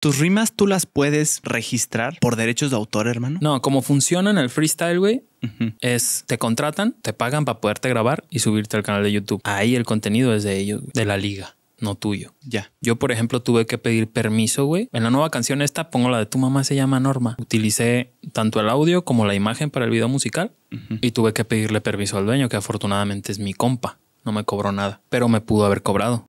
¿Tus rimas tú las puedes registrar por derechos de autor, hermano? No, como funciona en el freestyle, güey, es te contratan, te pagan para poderte grabar y subirte al canal de YouTube. Ahí el contenido es de ellos, de la liga no tuyo. Ya. Yo, por ejemplo, tuve que pedir permiso, güey. En la nueva canción esta pongo la de tu mamá se llama Norma. Utilicé tanto el audio como la imagen para el video musical y tuve que pedirle permiso al dueño, que afortunadamente es mi compa. No me cobró nada, pero me pudo haber cobrado.